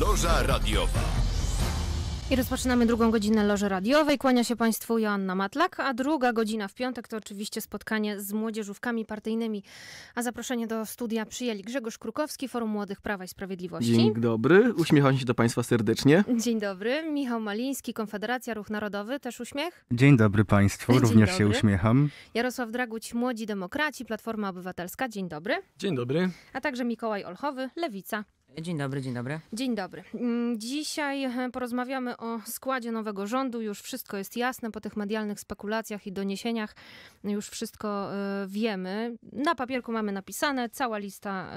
Loża radiowa. I rozpoczynamy drugą godzinę Loży Radiowej. Kłania się Państwu Joanna Matlak, a druga godzina w piątek to oczywiście spotkanie z młodzieżówkami partyjnymi. A zaproszenie do studia przyjęli Grzegorz Krukowski, Forum Młodych Prawa i Sprawiedliwości. Dzień dobry, uśmiecham się do Państwa serdecznie. Dzień dobry, Michał Maliński, Konfederacja, Ruch Narodowy, też uśmiech? Dzień dobry Państwu, Dzień również dobry. się uśmiecham. Jarosław Draguć, Młodzi Demokraci, Platforma Obywatelska, dzień dobry. Dzień dobry. A także Mikołaj Olchowy, Lewica. Dzień dobry, dzień dobry. Dzień dobry. Mm, dzisiaj e, porozmawiamy o składzie nowego rządu. Już wszystko jest jasne po tych medialnych spekulacjach i doniesieniach. Już wszystko e, wiemy. Na papierku mamy napisane, cała lista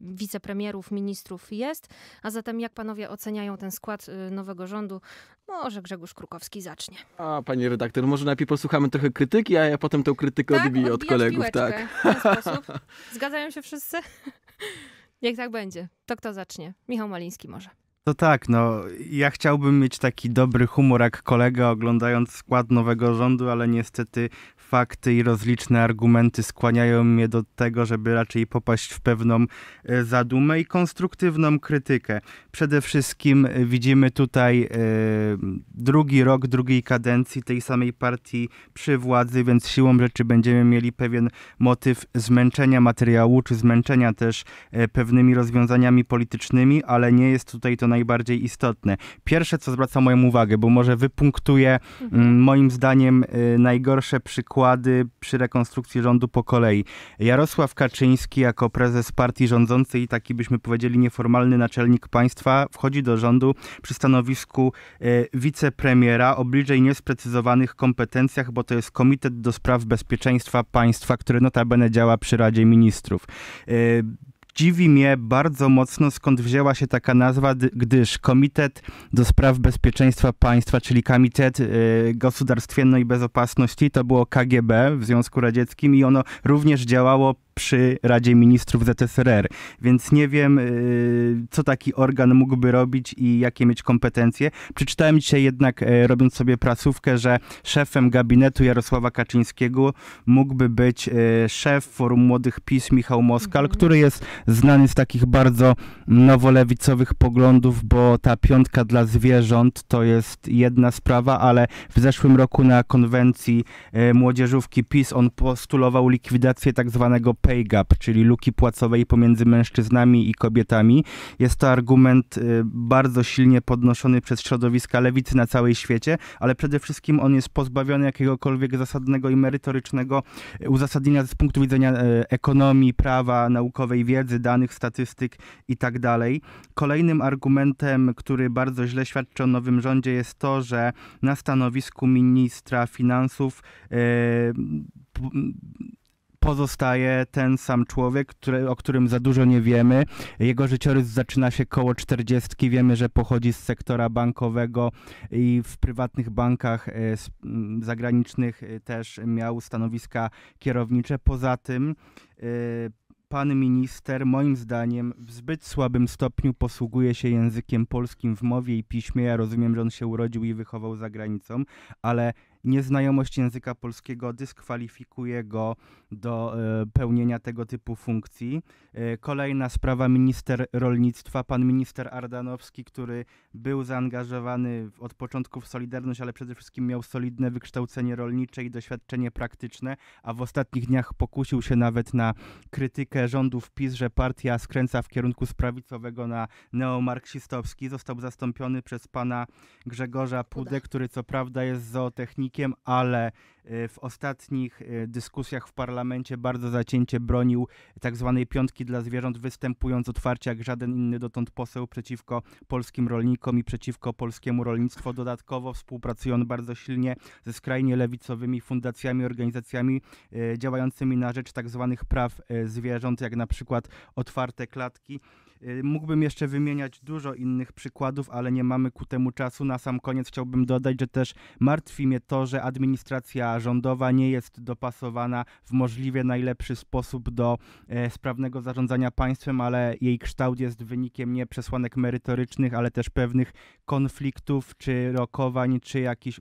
wicepremierów, ministrów jest. A zatem jak panowie oceniają ten skład e, nowego rządu? Może Grzegorz Krukowski zacznie. A, pani redaktor, może najpierw posłuchamy trochę krytyki, a ja potem tę krytykę tak, odbiję od kolegów. Tak, w ten sposób. Zgadzają się wszyscy? Jak tak będzie, to kto zacznie? Michał Maliński może. To no tak, no ja chciałbym mieć taki dobry humor jak kolega oglądając skład nowego rządu, ale niestety fakty i rozliczne argumenty skłaniają mnie do tego, żeby raczej popaść w pewną e, zadumę i konstruktywną krytykę. Przede wszystkim e, widzimy tutaj e, drugi rok drugiej kadencji tej samej partii przy władzy, więc siłą rzeczy będziemy mieli pewien motyw zmęczenia materiału, czy zmęczenia też pewnymi rozwiązaniami politycznymi, ale nie jest tutaj to naj najbardziej istotne. Pierwsze, co zwraca moją uwagę, bo może wypunktuję mhm. Mm, moim zdaniem y, najgorsze przykłady przy rekonstrukcji rządu po kolei. Jarosław Kaczyński jako prezes partii rządzącej i taki byśmy powiedzieli nieformalny naczelnik państwa wchodzi do rządu przy stanowisku y, wicepremiera o bliżej niesprecyzowanych kompetencjach, bo to jest Komitet do Spraw Bezpieczeństwa Państwa, który notabene działa przy Radzie Ministrów. Y, Dziwi mnie bardzo mocno, skąd wzięła się taka nazwa, gdyż Komitet do Spraw Bezpieczeństwa Państwa, czyli Komitet y, Gospodarstwienno i Bezopasności, to było KGB w Związku Radzieckim i ono również działało przy Radzie Ministrów ZSRR, więc nie wiem, y, co taki organ mógłby robić i jakie mieć kompetencje. Przeczytałem dzisiaj jednak, e, robiąc sobie prasówkę, że szefem gabinetu Jarosława Kaczyńskiego mógłby być e, szef Forum Młodych PiS Michał Moskal, mhm. który jest znany z takich bardzo nowolewicowych poglądów, bo ta piątka dla zwierząt to jest jedna sprawa, ale w zeszłym roku na konwencji e, młodzieżówki PiS on postulował likwidację tak zwanego pay gap, czyli luki płacowej pomiędzy mężczyznami i kobietami. Jest to argument y, bardzo silnie podnoszony przez środowiska lewicy na całej świecie, ale przede wszystkim on jest pozbawiony jakiegokolwiek zasadnego i merytorycznego y, uzasadnienia z punktu widzenia y, ekonomii, prawa, naukowej wiedzy, danych, statystyk itd. Tak Kolejnym argumentem, który bardzo źle świadczy o nowym rządzie jest to, że na stanowisku ministra finansów yy, pozostaje ten sam człowiek, który, o którym za dużo nie wiemy. Jego życiorys zaczyna się koło 40. Wiemy, że pochodzi z sektora bankowego i w prywatnych bankach e, zagranicznych e, też miał stanowiska kierownicze. Poza tym e, pan minister moim zdaniem w zbyt słabym stopniu posługuje się językiem polskim w mowie i piśmie. Ja rozumiem, że on się urodził i wychował za granicą, ale nieznajomość języka polskiego dyskwalifikuje go do e, pełnienia tego typu funkcji. E, kolejna sprawa minister rolnictwa, pan minister Ardanowski, który był zaangażowany od początku w Solidarność, ale przede wszystkim miał solidne wykształcenie rolnicze i doświadczenie praktyczne, a w ostatnich dniach pokusił się nawet na krytykę rządów PiS, że partia skręca w kierunku sprawicowego na neomarksistowski. Został zastąpiony przez pana Grzegorza Pudę, który co prawda jest zootechnikiem, politykiem, ale E, w ostatnich e, dyskusjach w parlamencie bardzo zacięcie bronił tzw. Tak piątki dla zwierząt, występując otwarcie jak żaden inny dotąd poseł przeciwko polskim rolnikom i przeciwko polskiemu rolnictwu. Dodatkowo współpracuje on bardzo silnie ze skrajnie lewicowymi fundacjami, organizacjami e, działającymi na rzecz tzw. Tak praw zwierząt, jak na przykład otwarte klatki. Mógłbym jeszcze wymieniać dużo innych przykładów, ale nie mamy ku temu czasu. Na sam koniec chciałbym dodać, że też martwi mnie to, że administracja rządowa nie jest dopasowana w możliwie najlepszy sposób do e, sprawnego zarządzania państwem, ale jej kształt jest wynikiem nie przesłanek merytorycznych, ale też pewnych konfliktów, czy rokowań, czy jakichś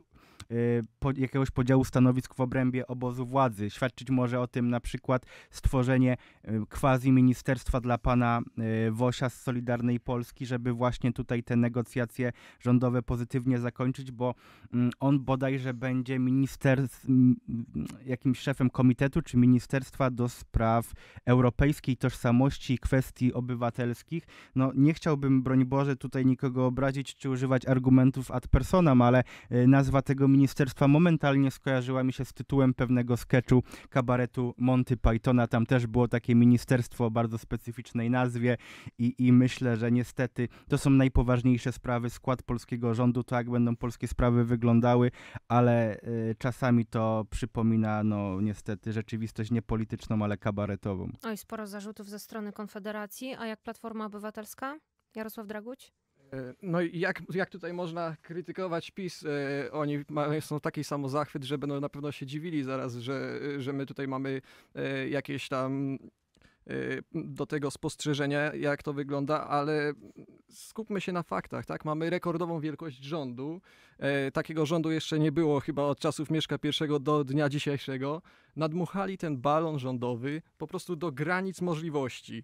Y, po, jakiegoś podziału stanowisk w obrębie obozu władzy. Świadczyć może o tym na przykład stworzenie y, quasi ministerstwa dla pana y, Wosia z Solidarnej Polski, żeby właśnie tutaj te negocjacje rządowe pozytywnie zakończyć, bo mm, on bodajże będzie minister, jakimś szefem komitetu czy ministerstwa do spraw europejskiej tożsamości i kwestii obywatelskich. No nie chciałbym, broń Boże, tutaj nikogo obrazić czy używać argumentów ad personam, ale nazwa tego ministerstwa momentalnie skojarzyła mi się z tytułem pewnego sketchu kabaretu Monty Pythona. Tam też było takie ministerstwo o bardzo specyficznej nazwie i, i myślę, że niestety to są najpoważniejsze sprawy, skład polskiego rządu, to jak będą polskie sprawy wyglądały, ale y, czasami to przypomina no niestety rzeczywistość nie polityczną, ale kabaretową. Oj, sporo zarzutów ze strony Konfederacji, a jak Platforma Obywatelska? Jarosław Draguć? E, no i jak, jak tutaj można krytykować PiS? E, oni mają, są taki samozachwyt, że będą na pewno się dziwili zaraz, że, że my tutaj mamy e, jakieś tam do tego spostrzeżenia, jak to wygląda, ale skupmy się na faktach, tak? Mamy rekordową wielkość rządu. E, takiego rządu jeszcze nie było chyba od czasów Mieszka I do dnia dzisiejszego. Nadmuchali ten balon rządowy po prostu do granic możliwości.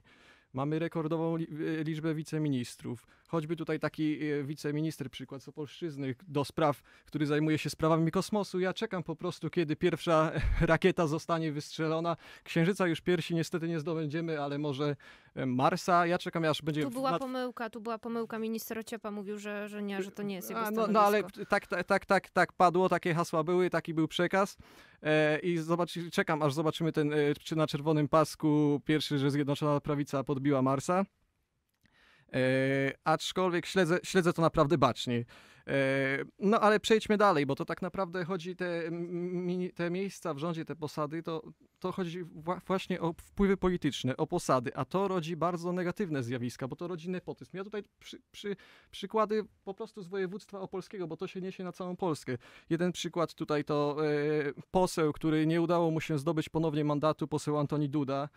Mamy rekordową liczbę wiceministrów Choćby tutaj taki e, wiceminister, przykład Opolszczyzny, do spraw, który zajmuje się sprawami kosmosu. Ja czekam po prostu, kiedy pierwsza rakieta zostanie wystrzelona. Księżyca już piersi niestety nie zdobędziemy, ale może e, Marsa. Ja czekam, aż będzie... Tu była nad... pomyłka, tu była pomyłka. Minister Ociepa mówił, że, że nie, że to nie jest jego A, no, no ale tak, tak, tak, tak padło, takie hasła były, taki był przekaz. E, I zobacz, czekam, aż zobaczymy ten, e, czy na czerwonym pasku pierwszy, że Zjednoczona Prawica podbiła Marsa. E, aczkolwiek śledzę, śledzę to naprawdę bacznie. E, no ale przejdźmy dalej, bo to tak naprawdę chodzi te, te miejsca w rządzie, te posady, to, to chodzi właśnie o wpływy polityczne, o posady, a to rodzi bardzo negatywne zjawiska, bo to rodzi nepotyzm. Ja tutaj przy, przy, przykłady po prostu z województwa opolskiego, bo to się niesie na całą Polskę. Jeden przykład tutaj to e, poseł, który nie udało mu się zdobyć ponownie mandatu, poseł Antoni Duda.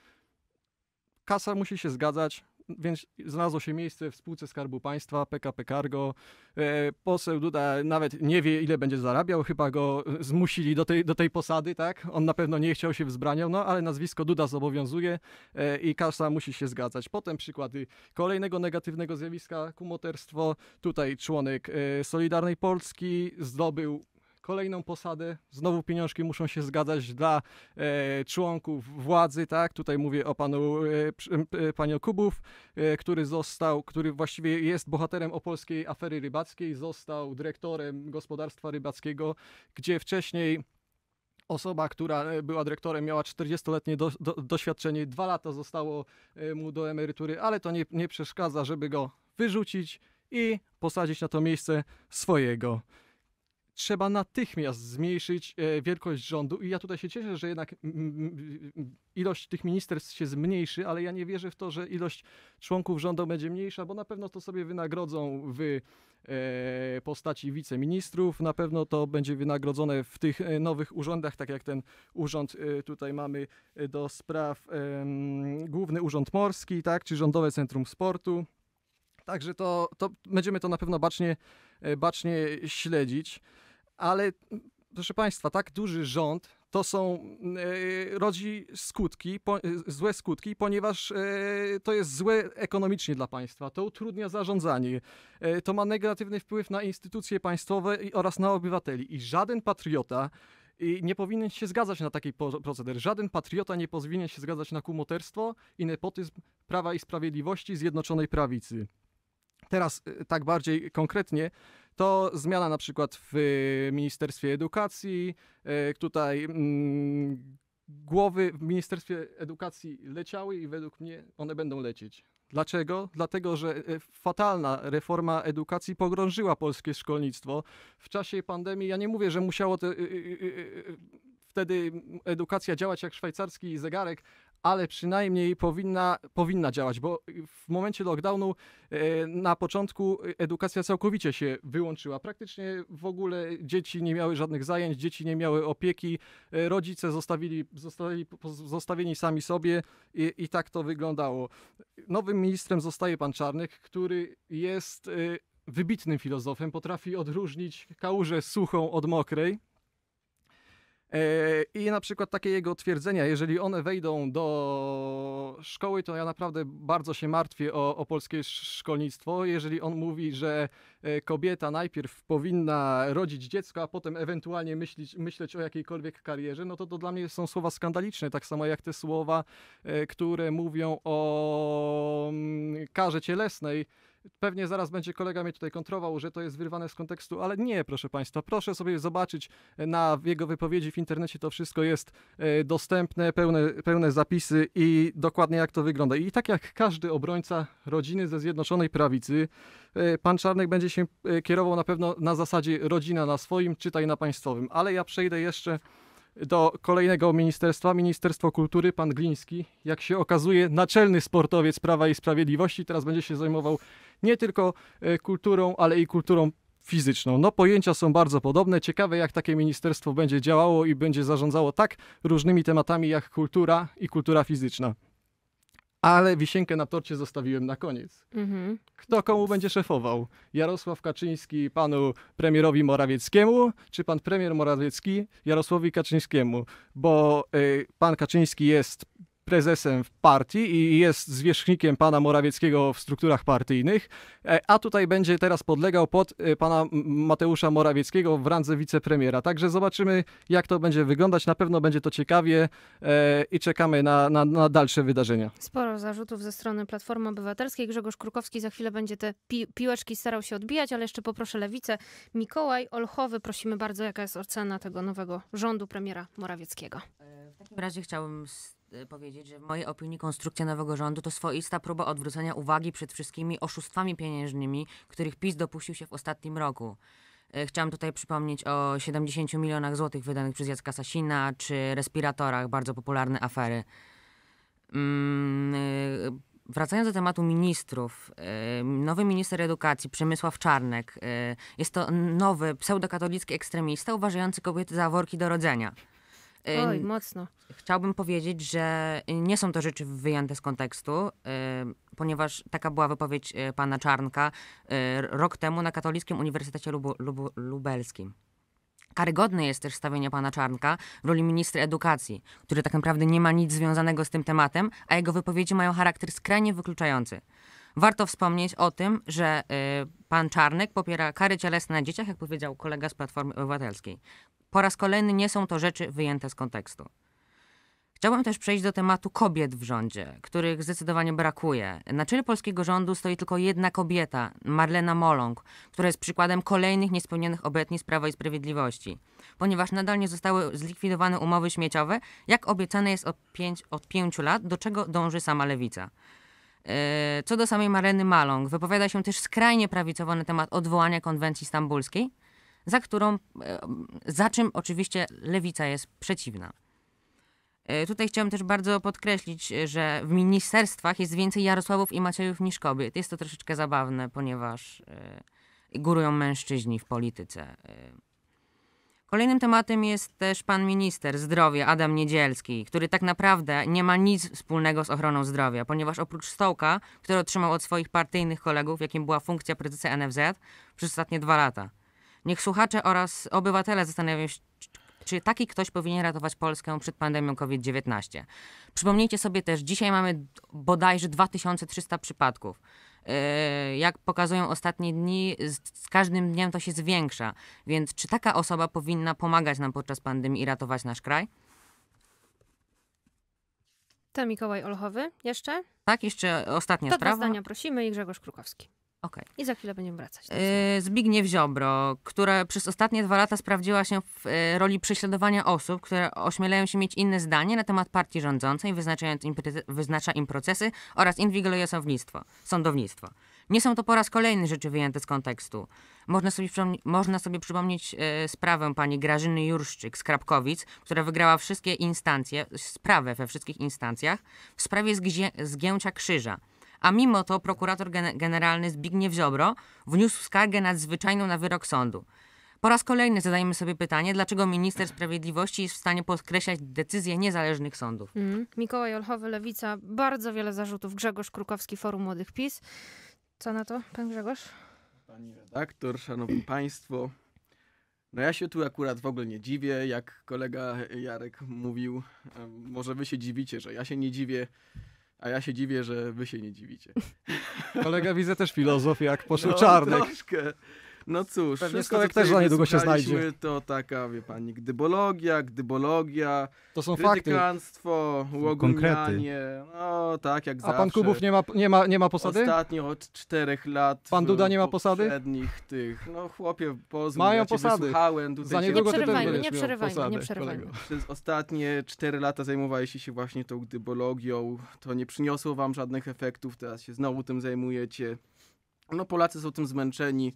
Kasa musi się zgadzać, więc znalazło się miejsce w spółce Skarbu Państwa, PKP Cargo. E, poseł Duda nawet nie wie, ile będzie zarabiał, chyba go zmusili do tej, do tej posady, tak? On na pewno nie chciał się wzbraniał, no ale nazwisko Duda zobowiązuje e, i kasa musi się zgadzać. Potem przykłady kolejnego negatywnego zjawiska, kumoterstwo. Tutaj członek e, Solidarnej Polski zdobył kolejną posadę, znowu pieniążki muszą się zgadzać dla e, członków władzy, tak? Tutaj mówię o panu, e, e Kubów, e, który został, który właściwie jest bohaterem opolskiej afery rybackiej, został dyrektorem gospodarstwa rybackiego, gdzie wcześniej osoba, która e, była dyrektorem, miała 40-letnie do, do, doświadczenie, dwa lata zostało e, mu do emerytury, ale to nie, nie przeszkadza, żeby go wyrzucić i posadzić na to miejsce swojego trzeba natychmiast zmniejszyć e, wielkość rządu. I ja tutaj się cieszę, że jednak ilość tych ministerstw się zmniejszy, ale ja nie wierzę w to, że ilość członków rządu będzie mniejsza, bo na pewno to sobie wynagrodzą w e, postaci wiceministrów, na pewno to będzie wynagrodzone w tych e, nowych urzędach, tak jak ten urząd tutaj mamy do spraw, Główny Urząd Morski, tak, czy Rządowe Centrum Sportu. Także to, to będziemy to na pewno bacznie, bacznie śledzić ale proszę Państwa, tak duży rząd to są, e, rodzi skutki, po, e, złe skutki, ponieważ e, to jest złe ekonomicznie dla państwa, to utrudnia zarządzanie, to ma negatywny wpływ na instytucje państwowe i, oraz na obywateli i żaden patriota i nie powinien się zgadzać na taki proceder. Żaden patriota nie powinien się zgadzać na kumoterstwo i nepotyzm Prawa i Sprawiedliwości Zjednoczonej Prawicy. Teraz tak bardziej konkretnie, to zmiana na przykład w y, Ministerstwie Edukacji, y, tutaj mm, głowy w Ministerstwie Edukacji leciały i według mnie one będą lecieć. Dlaczego? Dlatego, że y, fatalna reforma edukacji pogrążyła polskie szkolnictwo. W czasie pandemii, ja nie mówię, że musiało wtedy edukacja działać jak szwajcarski zegarek, ale przynajmniej powinna, powinna działać, bo w momencie lockdownu e, na początku e, edukacja całkowicie się wyłączyła. Praktycznie w ogóle dzieci nie miały żadnych zajęć, dzieci nie miały opieki, e, rodzice zostawili, zostawili zostawieni sami sobie i, i tak to wyglądało. Nowym ministrem zostaje pan Czarnek, który jest wybitnym filozofem, potrafi odróżnić kałużę suchą od mokrej E, I na przykład takie jego twierdzenia, jeżeli one wejdą do szkoły, to ja naprawdę bardzo się martwię o, o polskie szkolnictwo. Jeżeli on mówi, że e, kobieta najpierw powinna rodzić dziecko, a potem ewentualnie myśleć, myśleć o jakiejkolwiek karierze, no to to dla mnie są słowa skandaliczne. Tak samo jak te słowa, e, które mówią o mm, karze cielesnej Pewnie zaraz będzie kolega mnie tutaj kontrował, że to jest wyrwane z kontekstu, ale nie, proszę Państwa, proszę sobie zobaczyć e, na jego wypowiedzi w internecie, to wszystko jest e, dostępne, pełne, pełne zapisy i dokładnie jak to wygląda. I tak jak każdy obrońca rodziny ze Zjednoczonej Prawicy, e, pan Czarnek będzie się kierował na pewno na zasadzie rodzina na swoim, czytaj na państwowym, ale ja przejdę jeszcze do kolejnego ministerstwa, Ministerstwo Kultury, pan Gliński, jak się okazuje, naczelny sportowiec Prawa i Sprawiedliwości, teraz będzie się zajmował nie tylko e, kulturą, ale i kulturą fizyczną. No pojęcia są bardzo podobne. Ciekawe jak takie ministerstwo będzie działało i będzie zarządzało tak różnymi tematami jak kultura i kultura fizyczna ale wisienkę na torcie zostawiłem na koniec. Mhm. Kto komu będzie szefował? Jarosław Kaczyński panu premierowi Morawieckiemu, czy pan premier Morawiecki Jarosławowi Kaczyńskiemu? Bo y, pan Kaczyński jest prezesem w partii i jest zwierzchnikiem pana Morawieckiego w strukturach partyjnych, e, a tutaj będzie teraz podlegał pod e, pana Mateusza Morawieckiego w randze wicepremiera. Także zobaczymy, jak to będzie wyglądać. Na pewno będzie to ciekawie e, i czekamy na, na, na dalsze wydarzenia. Sporo zarzutów ze strony Platformy Obywatelskiej. Grzegorz Krukowski za chwilę będzie te pi piłeczki starał się odbijać, ale jeszcze poproszę lewicę. Mikołaj Olchowy, prosimy bardzo, jaka jest ocena tego nowego rządu premiera Morawieckiego. W takim razie chciałbym Y, powiedzieć, że w mojej opinii konstrukcja nowego rządu to swoista próba odwrócenia uwagi przed wszystkimi oszustwami pieniężnymi, których PiS dopuścił się w ostatnim roku. Y, chciałam tutaj przypomnieć o 70 milionach złotych wydanych przez Jacka Sasina, czy respiratorach, bardzo popularne afery. Mm, y, wracając do tematu ministrów, nowy minister edukacji Przemysław Czarnek jest to nowy pseudokatolicki ekstremista uważający kobiety za worki do rodzenia. Oj, mocno. Chciałbym powiedzieć, że nie są to rzeczy wyjęte z kontekstu, ponieważ taka była wypowiedź y, pana Czarnka y, rok temu na Katolickim Uniwersytecie Lub Lub Lubelskim. Karygodne jest też stawienie pana Czarnka w roli ministra edukacji, który tak naprawdę nie ma nic związanego z tym tematem, a jego wypowiedzi mają charakter skrajnie wykluczający. Warto wspomnieć o tym, że y, pan Czarnek popiera kary cielesne na dzieciach, jak powiedział kolega z Platformy Obywatelskiej. Po raz kolejny nie są to rzeczy wyjęte z kontekstu. Chciałbym też przejść do tematu kobiet w rządzie, których zdecydowanie brakuje. Na czele polskiego rządu stoi tylko jedna kobieta, Marlena Moląg, która jest przykładem kolejnych niespełnionych obietnic Prawa i Sprawiedliwości. Ponieważ nadal nie zostały zlikwidowane umowy śmieciowe, jak obiecane jest od, pięć, od pięciu lat, do czego dąży sama lewica. Yy, co do samej Mareny Maląg, wypowiada się też skrajnie prawicowo na temat odwołania konwencji stambulskiej, za którą, e, za czym oczywiście lewica jest przeciwna. E, tutaj chciałem też bardzo podkreślić, e, że w ministerstwach jest więcej Jarosławów i Maciejów niż kobiet. Jest to troszeczkę zabawne, ponieważ górują mężczyźni w polityce. Kolejnym tematem jest też pan minister zdrowia Adam Niedzielski, który tak naprawdę nie ma nic wspólnego z ochroną zdrowia, ponieważ oprócz stołka, który otrzymał od swoich partyjnych kolegów, jakim była funkcja prezesa NFZ, przez ostatnie dwa lata – Niech słuchacze oraz obywatele zastanawiają się, czy taki ktoś powinien ratować Polskę przed pandemią COVID-19. Przypomnijcie sobie też, dzisiaj mamy bodajże 2300 przypadków. Yy, jak pokazują ostatnie dni, z każdym dniem to się zwiększa. Więc czy taka osoba powinna pomagać nam podczas pandemii i ratować nasz kraj? To Mikołaj Olchowy jeszcze? Tak, jeszcze ostatnia to sprawa. Do zdania prosimy i Grzegorz Krukowski. OK. I za chwilę będziemy wracać. Tak y, Zbigniew Ziobro, która przez ostatnie dwa lata sprawdziła się w y, roli prześladowania osób, które ośmielają się mieć inne zdanie na temat partii rządzącej, wyznaczając im, wyznacza im procesy oraz inwigiluje sądownictwo. sądownictwo. Nie są to po raz kolejny rzeczy wyjęte z kontekstu. Można sobie, można sobie przypomnieć y, sprawę pani Grażyny Jurszczyk z Krapkowic, która wygrała wszystkie instancje, sprawę we wszystkich instancjach w sprawie zgię zgięcia krzyża a mimo to prokurator gen generalny Zbigniew Ziobro wniósł skargę nadzwyczajną na wyrok sądu. Po raz kolejny zadajemy sobie pytanie, dlaczego minister sprawiedliwości jest w stanie podkreślać decyzje niezależnych sądów. Mm. Mikołaj Olchowy, Lewica, bardzo wiele zarzutów. Grzegorz Krukowski, Forum Młodych PiS. Co na to, pan Grzegorz? Pani redaktor, szanowni państwo. No ja się tu akurat w ogóle nie dziwię, jak kolega Jarek mówił. Może wy się dziwicie, że ja się nie dziwię. A ja się dziwię, że wy się nie dziwicie. Kolega widzę też filozof, jak poszedł no, Czarnek. Troszkę. No cóż, Pewnie wszystko jak też niedługo się znajdzie. To taka, wie pani, gdybologia, gdybologia, to są krytykanstwo, Konkrety. no tak jak A zawsze. A pan Kubów nie ma, nie ma, nie ma posady? Ostatnio od czterech lat. Pan Duda nie ma posady? Przednich tych, no chłopie, pozwól, Mają ja posady. Za niedługo nie przerywajmy, nie przerywajmy, nie przerywajmy. Przez ostatnie cztery lata zajmowaliście się właśnie tą gdybologią, to nie przyniosło wam żadnych efektów, teraz się znowu tym zajmujecie. No Polacy są tym zmęczeni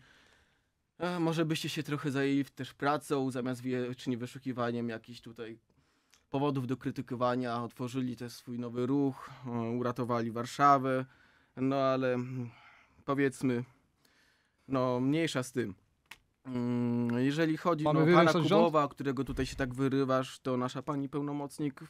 może byście się trochę zajęli też pracą, zamiast wiecznie wyszukiwaniem jakichś tutaj powodów do krytykowania, otworzyli też swój nowy ruch, e, uratowali Warszawę, no ale mm, powiedzmy, no mniejsza z tym. Mm, jeżeli chodzi o no, pana Kubowa, rząd? którego tutaj się tak wyrywasz, to nasza pani pełnomocnik e,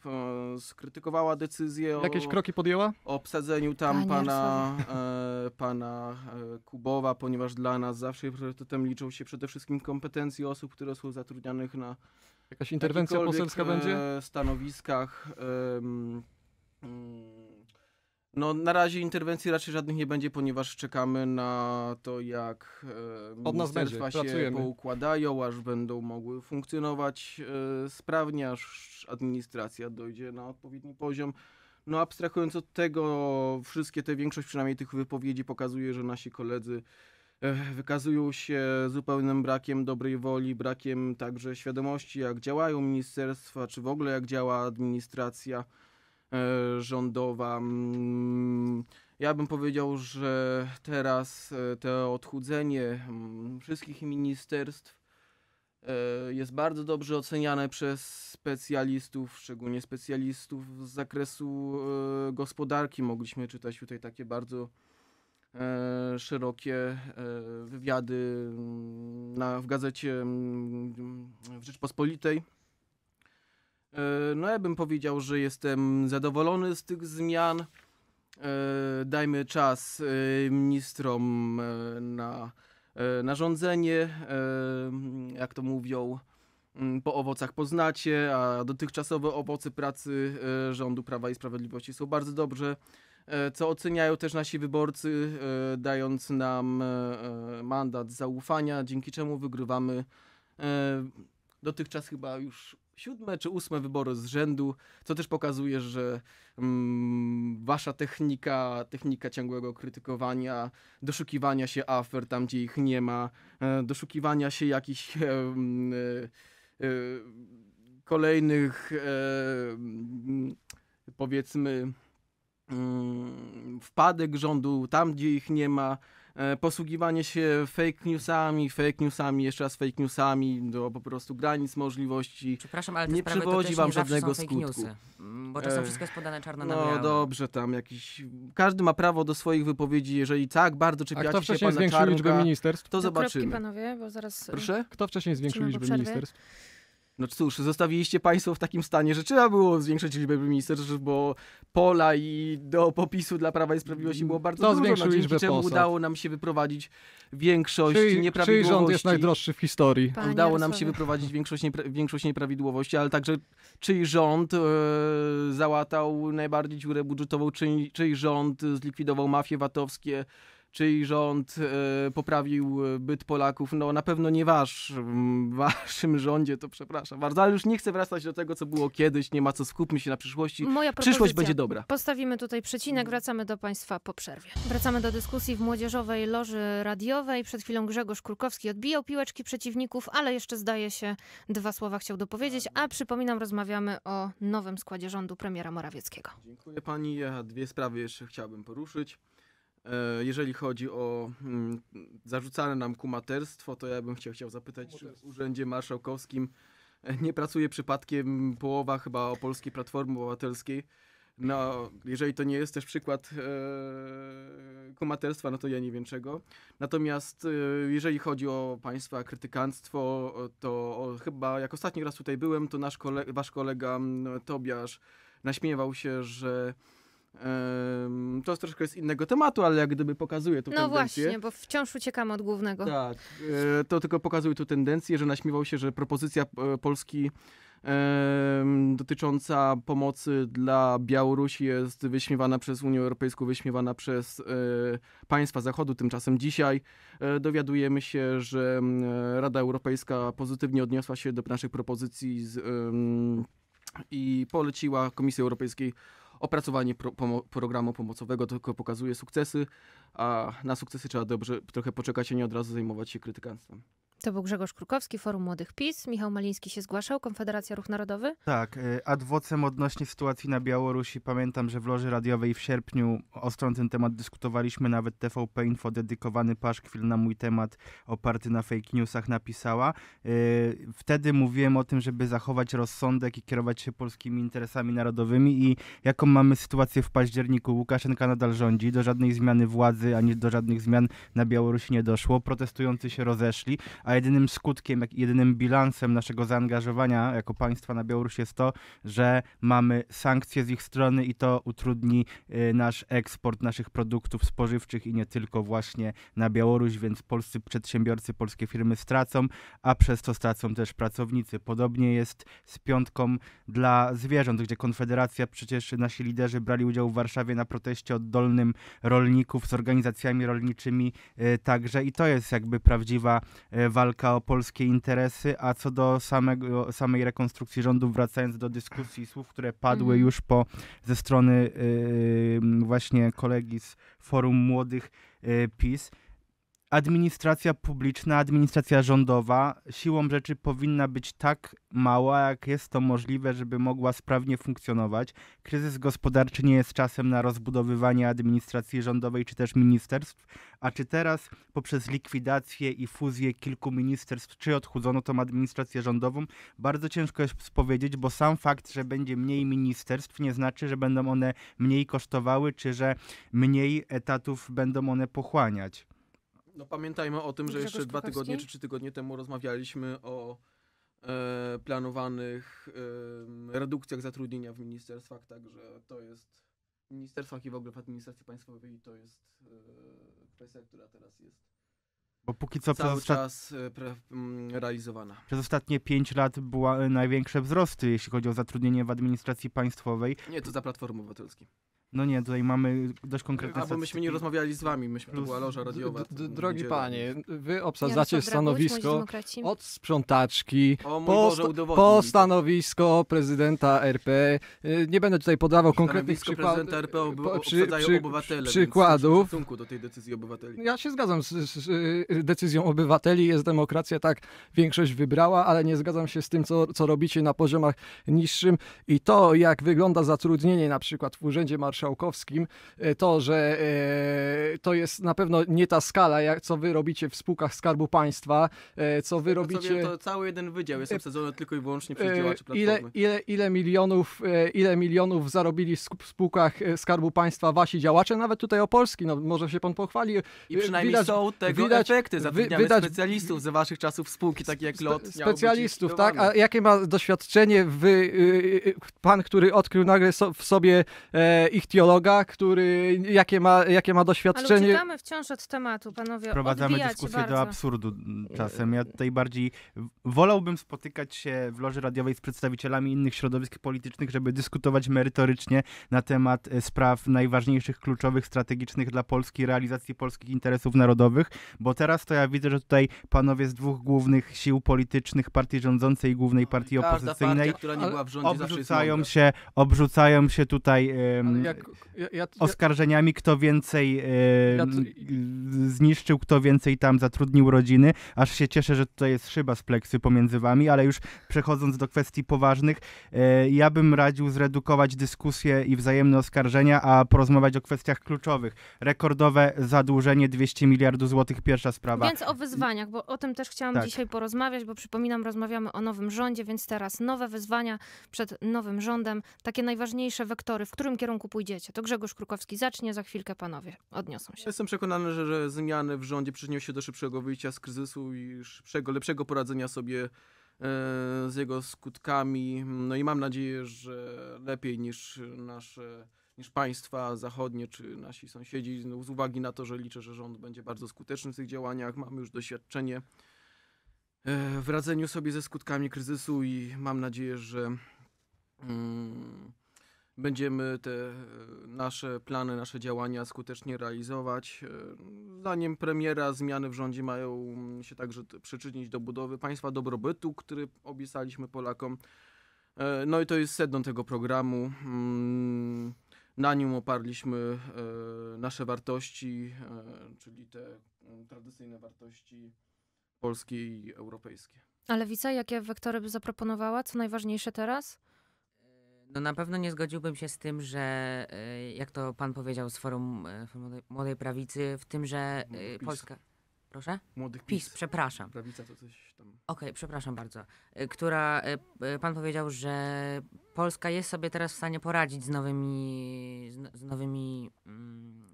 skrytykowała decyzję o... Jakieś kroki podjęła? O obsadzeniu tam pana, e, pana e, Kubowa, ponieważ dla nas zawsze priorytetem liczą się przede wszystkim kompetencje osób, które są zatrudnianych na... Jakaś interwencja poselska będzie? stanowiskach... Mm, no, na razie interwencji raczej żadnych nie będzie, ponieważ czekamy na to, jak ministerstwa Od nas będzie. się Pracujemy. poukładają, aż będą mogły funkcjonować e, sprawnie, aż administracja dojdzie na odpowiedni poziom. No, abstrahując od tego, wszystkie te większość przynajmniej tych wypowiedzi pokazuje, że nasi koledzy e, wykazują się zupełnym brakiem dobrej woli, brakiem także świadomości, jak działają ministerstwa, czy w ogóle jak działa administracja. E, rządowa. Mm, ja bym powiedział, że teraz e, to odchudzenie mm, wszystkich ministerstw e, jest bardzo dobrze oceniane przez specjalistów, szczególnie specjalistów z zakresu gospodarki. Mogliśmy czytać tutaj takie bardzo szerokie wywiady mm, na, w gazecie w Rzeczpospolitej. E, no ja bym powiedział, że jestem zadowolony z tych zmian. E, dajmy czas e, ministrom na, narządzenie. rządzenie, jak to mówią, mm, po owocach poznacie, a dotychczasowe owoce pracy rządu Prawa i Sprawiedliwości są bardzo dobrze, co oceniają też nasi wyborcy, dając nam mandat zaufania, dzięki czemu wygrywamy dotychczas chyba już siódme czy ósme wybory z rzędu, co też pokazuje, że mm, wasza technika, technika ciągłego krytykowania, doszukiwania się afer tam, gdzie ich nie ma, e, doszukiwania się jakichś e, mm, e, e, kolejnych e, mm, powiedzmy mm, wpadek rządu tam, gdzie ich nie ma, E, posługiwanie się fake newsami, fake newsami, jeszcze raz fake newsami do po prostu granic możliwości Przepraszam, ale nie przywodzi wam nie żadnego skutku. Newsy, mm, bo czasem e, wszystko jest podane czarno na białe. No dobrze, tam jakiś... Każdy ma prawo do swoich wypowiedzi, jeżeli tak bardzo czepiacie się pana Czarnka, liczbę ministerstw? to, to zobaczymy. Kropki, panowie, bo zaraz... Y, Proszę? Kto wcześniej zwiększył liczbę ministerstw? No cóż, zostawiliście państwo w takim stanie, że trzeba było zwiększyć liczbę ministerstw, bo pola i do popisu dla Prawa i Sprawiedliwości było bardzo to no, dużo, no, dzięki czemu posad. udało nam się wyprowadzić większość czyli, nieprawidłowości. Czyli rząd jest najdroższy w historii. Panie udało nam się wyprowadzić większość, niepra większość nieprawidłowości, ale także czyj rząd e, załatał najbardziej dziurę budżetową, czyj, czyj rząd zlikwidował mafie VAT-owskie, czyj rząd e, poprawił e, byt Polaków, no na pewno nie wasz, w waszym rządzie, to przepraszam bardzo, ale już nie chcę wracać do tego, co było kiedyś, nie ma co, skupmy się na przyszłości. Moja Przyszłość będzie dobra. Postawimy tutaj przecinek, wracamy do Państwa po przerwie. Wracamy do dyskusji w Młodzieżowej Loży Radiowej. Przed chwilą Grzegorz Kurkowski odbijał piłeczki przeciwników, ale jeszcze zdaje się dwa słowa chciał dopowiedzieć, a przypominam, rozmawiamy o nowym składzie rządu premiera Morawieckiego. Dziękuję Pani, ja dwie sprawy jeszcze chciałbym poruszyć. E, jeżeli chodzi o mm, zarzucane nam kumaterstwo, to ja bym chciał, chciał zapytać, czy w Urzędzie Marszałkowskim e, nie pracuje przypadkiem połowa chyba o Polskiej Platformy Obywatelskiej. No, jeżeli to nie jest też przykład e, kumaterstwa, no to ja nie wiem czego. Natomiast e, jeżeli chodzi o Państwa krytykanstwo, e, to o, chyba jak ostatni raz tutaj byłem, to nasz kole wasz kolega mm, Tobiasz naśmiewał się, że to jest troszkę z innego tematu, ale jak gdyby pokazuje tu no tendencję. No właśnie, bo wciąż uciekamy od głównego. Tak, e, to tylko pokazuje tu tendencję, że naśmiewał się, że propozycja e, Polski dotycząca pomocy dla Białorusi jest wyśmiewana przez Unię Europejską, wyśmiewana przez e, państwa Zachodu. Tymczasem dzisiaj dowiadujemy się, że Rada Europejska pozytywnie odniosła się do naszych propozycji z, i poleciła Komisji Europejskiej opracowanie pro, pomo, programu pomocowego tylko pokazuje sukcesy, a na sukcesy trzeba dobrze trochę poczekać, a nie od razu zajmować się krytykanstwem. To był Grzegorz Krukowski, Forum Młodych PiS. Michał Maliński się zgłaszał, Konfederacja Ruch Narodowy. Tak, e, ad vocem odnośnie sytuacji na Białorusi. Pamiętam, że w Loży Radiowej w sierpniu ostro ten temat dyskutowaliśmy. Nawet TVP Info, dedykowany paszkwil na mój temat, oparty na fake newsach, napisała. E, wtedy mówiłem o tym, żeby zachować rozsądek i kierować się polskimi interesami narodowymi. I jaką mamy sytuację w październiku? Łukaszenka nadal rządzi. Do żadnej zmiany władzy, ani do żadnych zmian na Białorusi nie doszło. Protestujący się rozeszli a jedynym skutkiem, jedynym bilansem naszego zaangażowania jako państwa na Białorusi jest to, że mamy sankcje z ich strony i to utrudni y, nasz eksport naszych produktów spożywczych i nie tylko właśnie na Białoruś, więc polscy przedsiębiorcy, polskie firmy stracą, a przez to stracą też pracownicy. Podobnie jest z piątką dla zwierząt, gdzie Konfederacja, przecież nasi liderzy brali udział w Warszawie na proteście oddolnym rolników z organizacjami rolniczymi y, także i to jest jakby prawdziwa wartość y, walka o polskie interesy, a co do samego, samej rekonstrukcji rządu, wracając do dyskusji i słów, które padły mm. już po, ze strony y, y, właśnie kolegi z Forum Młodych y, PiS, administracja publiczna, administracja rządowa siłą rzeczy powinna być tak mała, jak jest to możliwe, żeby mogła sprawnie funkcjonować. Kryzys gospodarczy nie jest czasem na rozbudowywanie administracji rządowej czy też ministerstw, a czy teraz poprzez likwidację i fuzję kilku ministerstw, czy odchudzono tą administrację rządową, bardzo ciężko jest powiedzieć, bo sam fakt, że będzie mniej ministerstw nie znaczy, że będą one mniej kosztowały, czy że mniej etatów będą one pochłaniać. No pamiętajmy o tym, że Grzegorz jeszcze dwa tygodnie czy trzy tygodnie temu rozmawialiśmy o e, planowanych e, redukcjach zatrudnienia w ministerstwach, także to jest w ministerstwach i w ogóle w administracji państwowej to jest e, kwestia, która teraz jest Bo póki co cały przez, czas e, pre, realizowana. przez ostatnie pięć lat były e, największe wzrosty, jeśli chodzi o zatrudnienie w administracji państwowej. Nie, to za Platformy Obywatelskie. No nie, tutaj mamy dość konkretne A, bo myśmy nie rozmawiali z wami, myśmy, Plus, to była loża radiowa. drogi panie, wy no obsadzacie stanowisko od sprzątaczki o, po, po, stanowisko prezydenta RP. Y, nie będę tutaj podawał konkretnych przykładów. prezydenta RP ob przy, przy, obywatele, przykładów. do tej decyzji obywateli. Ja się zgadzam z, z, z, y, decyzją obywateli, jest demokracja, tak większość wybrała, ale nie zgadzam się z tym, co, co robicie na poziomach niższym i to, jak wygląda zatrudnienie na przykład w Urzędzie Marszałkowskim marszałkowskim, e, to, że e, to jest na pewno nie ta skala, jak, co wy robicie w spółkach Skarbu Państwa, e, co wy robicie... Co wiem, to cały jeden wydział jest obsadzony tylko i wyłącznie przez działaczy Ile, ile, ile, milionów, ile milionów zarobili w spółkach Skarbu Państwa wasi działacze, nawet tutaj Polski no może się pan pochwali. I przynajmniej widać, są tego widać, efekty, zatrudniamy widać, specjalistów ze waszych czasów spółki, takie jak LOT. specjalistów, tak? A jakie ma doświadczenie wy, y, y, pan, który odkrył nagle so, w sobie e, ich Teologa, który jakie ma, jakie ma doświadczenie. Ale uciekamy wciąż od tematu, panowie. Prowadzamy dyskusję bardzo. do absurdu czasem. Ja tutaj bardziej wolałbym spotykać się w loży radiowej z przedstawicielami innych środowisk politycznych, żeby dyskutować merytorycznie na temat e, spraw najważniejszych, kluczowych, strategicznych dla Polski, realizacji polskich interesów narodowych, bo teraz to ja widzę, że tutaj panowie z dwóch głównych sił politycznych, partii rządzącej i głównej no partii opozycyjnej, partia, która nie była w rządzie, obrzucają się, obrzucają się tutaj um, ja, ja, oskarżeniami, kto więcej e, zniszczył, kto więcej tam zatrudnił rodziny. Aż się cieszę, że tutaj jest szyba z pleksy pomiędzy wami, ale już przechodząc do kwestii poważnych, e, ja bym radził zredukować dyskusje i wzajemne oskarżenia, a porozmawiać o kwestiach kluczowych. Rekordowe zadłużenie 200 miliardów złotych, pierwsza sprawa. Więc o wyzwaniach, bo o tym też chciałam tak. dzisiaj porozmawiać, bo przypominam, rozmawiamy o nowym rządzie, więc teraz nowe wyzwania przed nowym rządem, takie najważniejsze wektory, w którym kierunku pójdzie idziecie. To Grzegorz Krukowski zacznie, za chwilkę panowie odniosą się. Jestem przekonany, że, że zmiany w rządzie przyczynią się do szybszego wyjścia z kryzysu i szybszego, lepszego poradzenia sobie e, z jego skutkami. No i mam nadzieję, że lepiej niż nasze niż państwa zachodnie czy nasi sąsiedzi, no, z uwagi na to, że liczę, że rząd będzie bardzo skuteczny w tych działaniach. Mamy już doświadczenie e, w radzeniu sobie ze skutkami kryzysu i mam nadzieję, że mm, będziemy te e, nasze plany, nasze działania skutecznie realizować. E, Zdaniem premiera zmiany w rządzie mają mm, się także przyczynić do budowy państwa dobrobytu, który obiecaliśmy Polakom. E, no i to jest sedno tego programu. Mm, na nim oparliśmy nasze wartości, czyli te mm, tradycyjne wartości polskie i europejskie. Ale lewica jakie wektory by zaproponowała? Co najważniejsze teraz? No na pewno nie zgodziłbym się z tym, że y, jak to pan powiedział z forum, y, forum Młodej Prawicy, w tym, że y, Polska... PiS. Proszę? PiS. PiS, przepraszam. Prawica to coś tam... Okej, okay, przepraszam bardzo. Która, pan powiedział, że Polska jest sobie teraz w stanie poradzić z nowymi, z nowymi mm,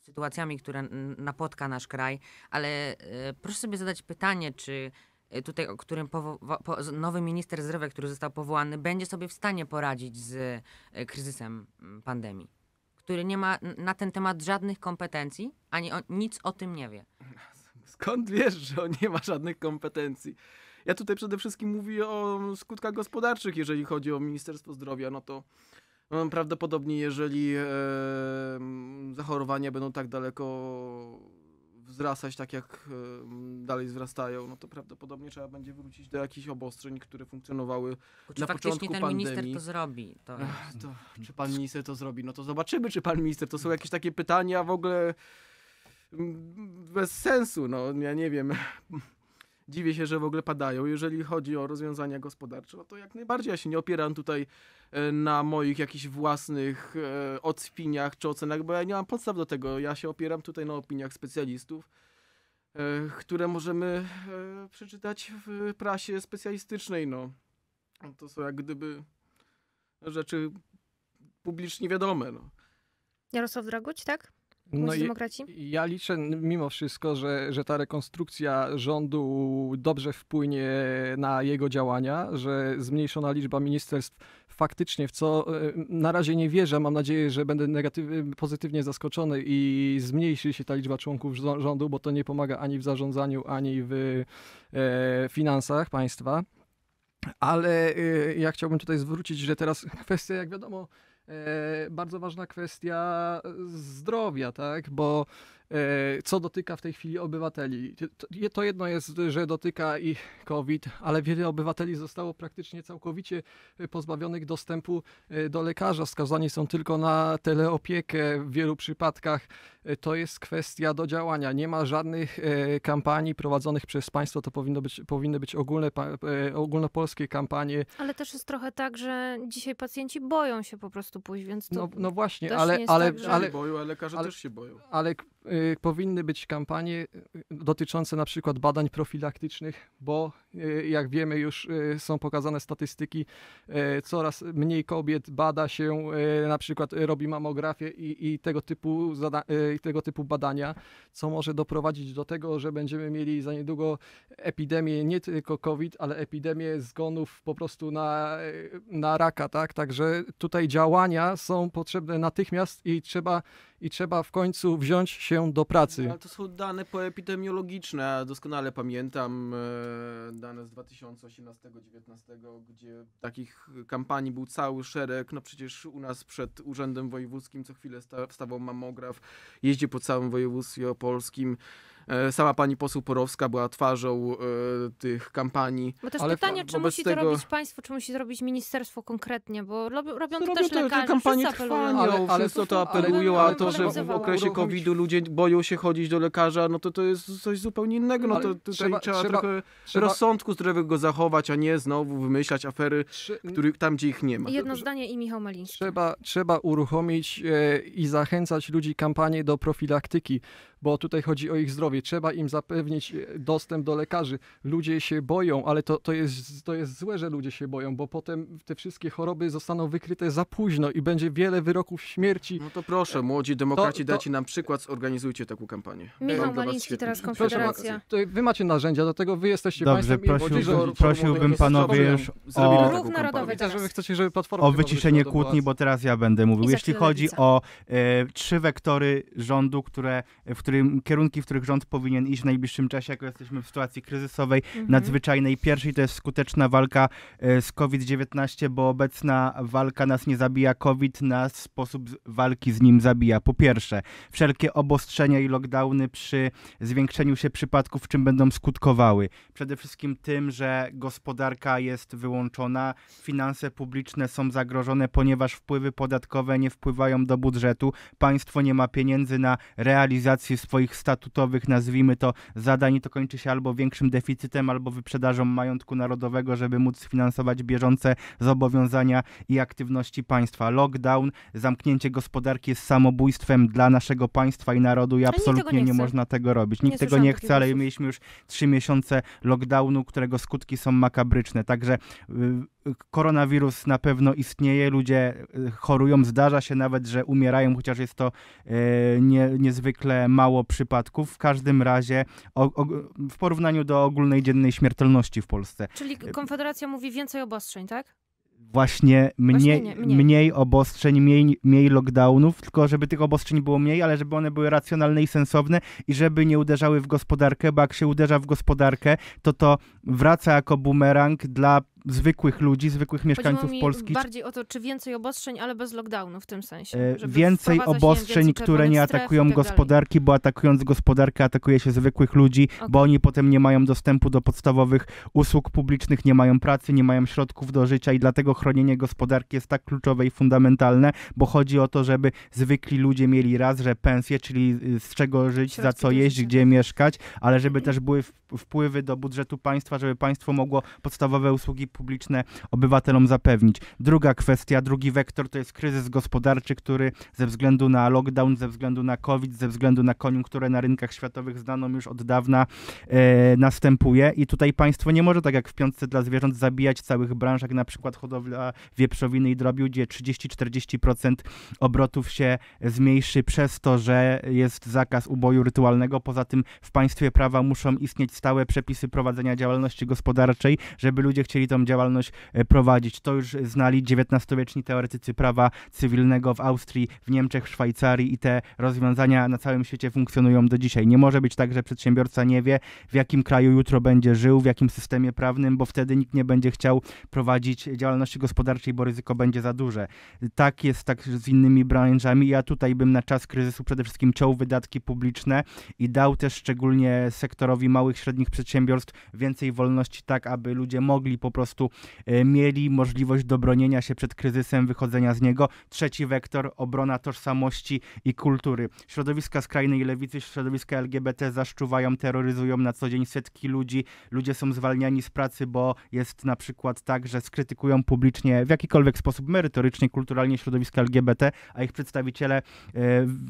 sytuacjami, które napotka nasz kraj, ale proszę sobie zadać pytanie, czy Y, tutaj, o którym nowy minister zdrowia, który został powołany, będzie sobie w stanie poradzić z y, kryzysem mm, pandemii, który nie ma na ten temat żadnych kompetencji, ani nic o tym nie wie. Skąd wiesz, że on nie ma żadnych kompetencji? Ja tutaj przede wszystkim mówię o skutkach gospodarczych, jeżeli chodzi o Ministerstwo Zdrowia, no to no, prawdopodobnie jeżeli e, zachorowania będą tak daleko wzrastać tak, jak dalej wzrastają, no to prawdopodobnie trzeba będzie wrócić do jakichś obostrzeń, które funkcjonowały czy na początku ten minister to zrobi? To... to, czy pan minister to zrobi? No to zobaczymy, czy pan minister. To są jakieś takie pytania w ogóle mm, bez sensu, no ja nie wiem dziwię się, że w ogóle padają. Jeżeli chodzi o rozwiązania gospodarcze, no to jak najbardziej ja się nie opieram tutaj e, na moich jakichś własnych e, odspiniach czy ocenach, bo ja nie mam podstaw do tego. Ja się opieram tutaj na opiniach specjalistów, e, które możemy przeczytać w prasie specjalistycznej. No. no. To są jak gdyby rzeczy publicznie wiadome. No. Jarosław Draguć, tak? No i, ja liczę mimo wszystko, że, że ta rekonstrukcja rządu dobrze wpłynie na jego działania, że zmniejszona liczba ministerstw faktycznie, w co e, na razie nie wierzę. Mam nadzieję, że będę pozytywnie zaskoczony i zmniejszy się ta liczba członków rządu, bo to nie pomaga ani w zarządzaniu, ani w e, finansach państwa. Ale e, ja chciałbym tutaj zwrócić, że teraz kwestia, jak wiadomo, E, bardzo ważna kwestia e, zdrowia, tak? Bo E, co dotyka w tej chwili obywateli. To jedno jest, że dotyka ich COVID, ale wiele obywateli zostało praktycznie całkowicie e, pozbawionych dostępu e, do lekarza. Skazani są tylko na teleopiekę w wielu przypadkach. To jest kwestia do działania. Nie ma żadnych kampanii prowadzonych przez państwo. To powinno być, powinny być ogólne, ogólnopolskie kampanie. Ale też jest trochę tak, że dzisiaj pacjenci boją się po prostu pójść, więc to No, no właśnie, ale, ale, tak, że... ale, boją, lekarze ale, też się boją. Ale Y, powinny być kampanie y, dotyczące na przykład badań profilaktycznych, bo Y, jak wiemy już y, są pokazane statystyki, y, coraz mniej kobiet bada się, na przykład robi mamografię i, i tego, typu i tego typu badania, co może doprowadzić do tego, że będziemy mieli za niedługo epidemię nie tylko COVID, ale epidemię zgonów po prostu na, na raka, tak? Także tutaj działania są potrzebne natychmiast i trzeba, i trzeba w końcu wziąć się do pracy. ale to są dane poepidemiologiczne, doskonale pamiętam e, dane z 2018-2019, gdzie takich kampanii był cały szereg. No przecież u nas przed Urzędem Wojewódzkim co chwilę wstawał mamograf, jeździ po całym województwie opolskim. E, sama pani poseł Porowska była twarzą e, tych kampanii. Bo też Ale pytanie, czy musi tego... to robić państwo, czy musi to robić ministerstwo konkretnie, bo robią, robią to też lekarze, te kampanie trwają, ale, ale to, to apelują, a to, że w okresie COVID-u ludzie boją się chodzić do lekarza, no to to jest coś zupełnie innego. No to tutaj trzeba, trzeba, trzeba trochę trzeba... rozsądku zdrowego zachować, a nie znowu wymyślać afery, których, tam, gdzie ich nie ma. Jedno zdanie i Michał Maliński. Trzeba, trzeba uruchomić e, i zachęcać ludzi kampanię do profilaktyki, bo tutaj chodzi o ich zdrowie zdrowie, trzeba im zapewnić e, dostęp do lekarzy. Ludzie się boją, ale to, to, jest, to jest złe, że ludzie się boją, bo potem te wszystkie choroby zostaną wykryte za późno i będzie wiele wyroków śmierci. No to proszę, młodzi demokraci, to, to... dajcie nam przykład, zorganizujcie taką kampanię. Michał Maliński, teraz Konfederacja. Proszę, wy macie narzędzia, dlatego wy jesteście Dobrze, prosiłbym panowie już o... chcecie, żeby o wyciszenie kłótni, bo teraz ja będę mówił. Jeśli chodzi o e, trzy wektory rządu, które, w którym kierunki, w których rząd powinien iść w najbliższym czasie, jako jesteśmy w sytuacji kryzysowej, mhm. nadzwyczajnej. Pierwszej to jest skuteczna walka e, z COVID-19, bo obecna walka nas nie zabija, COVID nas sposób walki z nim zabija. Po pierwsze, wszelkie obostrzenia i lockdowny przy zwiększeniu się przypadków, czym będą skutkowały? Przede wszystkim tym, że gospodarka jest wyłączona, finanse publiczne są zagrożone, ponieważ wpływy podatkowe nie wpływają do budżetu, państwo nie ma pieniędzy na realizację swoich statutowych na nazwijmy to, zadań, to kończy się albo większym deficytem, albo wyprzedażą majątku narodowego, żeby móc finansować bieżące zobowiązania i aktywności państwa. Lockdown, zamknięcie gospodarki jest samobójstwem dla naszego państwa i narodu i absolutnie nie, nie, można tego robić. Nikt nie tego nie chce, ale mieliśmy już trzy miesiące lockdownu, którego skutki są makabryczne. Także y, koronawirus na pewno istnieje, ludzie y, chorują, zdarza się nawet, że umierają, chociaż jest to y, nie, niezwykle mało przypadków. W każdym razie o, o, w porównaniu do ogólnej dziennej śmiertelności w Polsce. Czyli y, Konfederacja mówi więcej obostrzeń, tak? Właśnie, mniej, Właśnie nie, mniej. mniej, obostrzeń, mniej, mniej lockdownów, tylko żeby tych obostrzeń było mniej, ale żeby one były racjonalne i sensowne i żeby nie uderzały w gospodarkę, bo jak się uderza w gospodarkę, to to wraca jako bumerang dla zwykłych ludzi, zwykłych mieszkańców Chodziło mi Polski. bardziej o to, czy więcej obostrzeń, ale bez lockdownu w tym sensie. E, więcej obostrzeń, więcej które nie atakują tak gospodarki, bo atakując gospodarkę atakuje się zwykłych ludzi, okay. bo oni potem nie mają dostępu do podstawowych usług publicznych, nie mają pracy, nie mają środków do życia i dlatego chronienie gospodarki jest tak kluczowe i fundamentalne, bo chodzi o to, żeby zwykli ludzie mieli raz, że pensje, czyli y, z czego żyć, Środki za co jeść, gdzie mieszkać, ale żeby mhm. też były wpływy do budżetu państwa, żeby państwo mogło podstawowe usługi publiczne obywatelom zapewnić. Druga kwestia, drugi wektor to jest kryzys gospodarczy, który ze względu na lockdown, ze względu na COVID, ze względu na koniunkturę na rynkach światowych znaną już od dawna e, następuje i tutaj państwo nie może tak jak w piątce dla zwierząt zabijać całych branż, jak na przykład hodowla wieprzowiny i drobiu, gdzie 30-40% obrotów się zmniejszy przez to, że jest zakaz uboju rytualnego. Poza tym w państwie prawa muszą istnieć stałe przepisy prowadzenia działalności gospodarczej, żeby ludzie chcieli tą działalność e, prowadzić. To już znali XIX-wieczni teoretycy prawa cywilnego w Austrii, w Niemczech, w Szwajcarii i te rozwiązania na całym świecie funkcjonują do dzisiaj. Nie może być tak, że przedsiębiorca nie wie, w jakim kraju jutro będzie żył, w jakim systemie prawnym, bo wtedy nikt nie będzie chciał prowadzić działalności gospodarczej, bo ryzyko będzie za duże. Tak jest tak z innymi branżami. Ja tutaj bym na czas kryzysu przede wszystkim ciął wydatki publiczne i dał też szczególnie sektorowi małych, średnich przedsiębiorstw więcej wolności, tak aby ludzie mogli po prostu prostu e, mieli możliwość dobronienia się przed kryzysem, wychodzenia z niego. Trzeci wektor obrona tożsamości i kultury. Środowiska skrajnej lewicy, środowiska LGBT zaszczuwają, terroryzują na co dzień setki ludzi. Ludzie są zwalniani z pracy, bo jest na przykład tak, że skrytykują publicznie w jakikolwiek sposób merytorycznie, kulturalnie środowiska LGBT, a ich przedstawiciele e,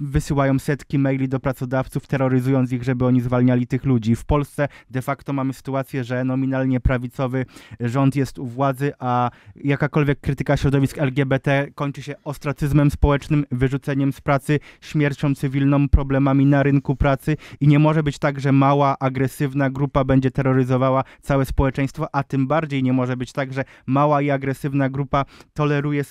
wysyłają setki maili do pracodawców, terroryzując ich, żeby oni zwalniali tych ludzi. W Polsce de facto mamy sytuację, że nominalnie prawicowy rząd rząd jest u władzy, a jakakolwiek krytyka środowisk LGBT kończy się ostracyzmem społecznym, wyrzuceniem z pracy, śmiercią cywilną, problemami na rynku pracy i nie może być tak, że mała, agresywna grupa będzie terroryzowała całe społeczeństwo, a tym bardziej nie może być tak, że mała i agresywna grupa toleruje,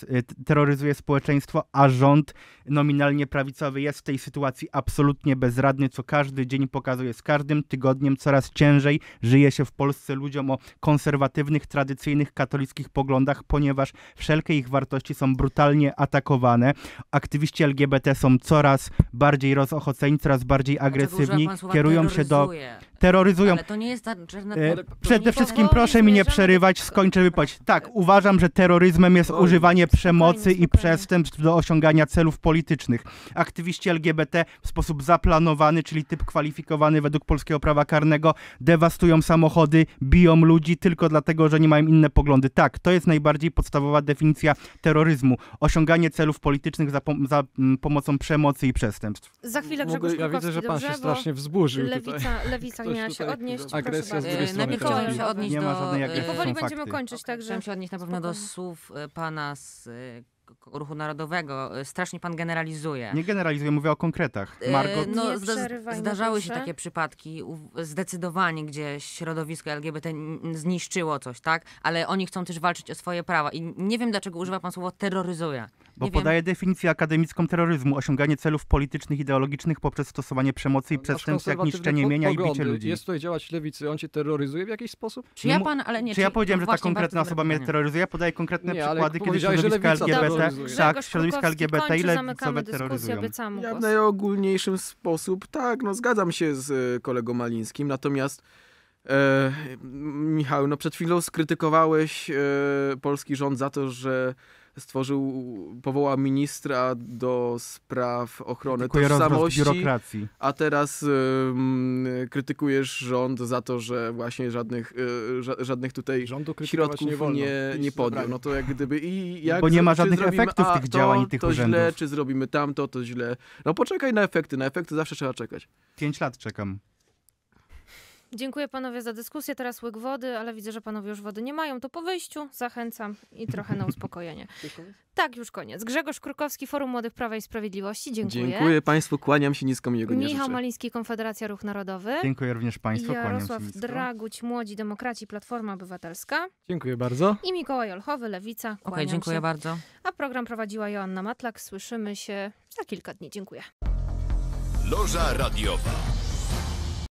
terroryzuje społeczeństwo, a rząd nominalnie prawicowy jest w tej sytuacji absolutnie bezradny, co każdy dzień pokazuje. Z każdym tygodniem coraz ciężej żyje się w Polsce ludziom o konserwatywnych tradycjach tradycyjnych katolickich poglądach, ponieważ wszelkie ich wartości są brutalnie atakowane. Aktywiści LGBT są coraz bardziej rozochoceni, coraz bardziej agresywni, kierują się do terroryzują. Ale to nie jest ta E, przede wszystkim proszę mi nie przerywać, skończę wypowiedź. Tak, uważam, że terroryzmem jest używanie przemocy i przestępstw do osiągania celów politycznych. Aktywiści LGBT w sposób zaplanowany, czyli typ kwalifikowany według polskiego prawa karnego, dewastują samochody, biją ludzi tylko dlatego, że nie mają inne poglądy. Tak, to jest najbardziej podstawowa definicja terroryzmu. Osiąganie celów politycznych za, pom za mm, pomocą przemocy i przestępstw. Za chwilę Grzegorz Mogę, Ja widzę, że pan dobrze, się strasznie wzburzył lewica, tutaj. Lewica powinna się odnieść. Agresja z drugiej e, strony. Najpierw się odnieść nie do... Ma żadnej e, agresji, powoli będziemy fakty. kończyć, także... Chciałam się odnieść na pewno Spokojnie. do słów e, pana z ruchu narodowego. Strasznie pan generalizuje. Nie generalizuję, mówię o konkretach. Margot? no, zda zdarzały się takie przypadki zdecydowanie, gdzie środowisko LGBT zniszczyło coś, tak? Ale oni chcą też walczyć o swoje prawa. I nie wiem, dlaczego używa pan słowa terroryzuje. Bo nie podaje wiem. definicję akademicką terroryzmu, osiąganie celów politycznych, ideologicznych poprzez stosowanie przemocy i przestępstw, jak niszczenie mienia i bicie ludzi. Jest tutaj działać lewicy, on cię terroryzuje w jakiś sposób? Czy ja pan, ale nie. Czy, czy ja powiedziałem, no że ta konkretna osoba mnie terroryzuje? Ja podaję konkretne nie, przykłady, kiedy środowiska LGBT, tak, środowiska LGBT i lewicowe terroryzują. Ja w najogólniejszym sposób, tak, no zgadzam się z e, kolegą Malińskim, natomiast E, Michał, no przed chwilą skrytykowałeś e, polski rząd za to, że stworzył, powołał ministra do spraw ochrony Krytykuje tożsamości, biurokracji. a teraz krytykujesz rząd za to, że właśnie żadnych, y, żadnych tutaj środków nie, nie, nie podjął. No to jak gdyby i jak Bo nie ma żadnych efektów tych działań tych to urzędów. źle, czy zrobimy tamto, to źle. No poczekaj na efekty, na efekty zawsze trzeba czekać. Pięć lat czekam. Dziękuję panowie za dyskusję. Teraz łyk wody, ale widzę, że panowie już wody nie mają. To po wyjściu zachęcam i trochę na uspokojenie. Tak, już koniec. Grzegorz Krukowski, Forum Młodych Prawa i Sprawiedliwości. Dziękuję. Dziękuję państwu, kłaniam się nisko, miłego dnia Michał życzę. Maliński, Konfederacja Ruch Narodowy. Dziękuję również państwu, Jarosław kłaniam się nisko. Draguć, Młodzi Demokraci, Platforma Obywatelska. Dziękuję bardzo. I Mikołaj Olchowy, Lewica, Ok, okay, dziękuję się. bardzo. A program prowadziła Joanna Matlak. Słyszymy się za kilka dni. Dziękuję. Loża radiowa.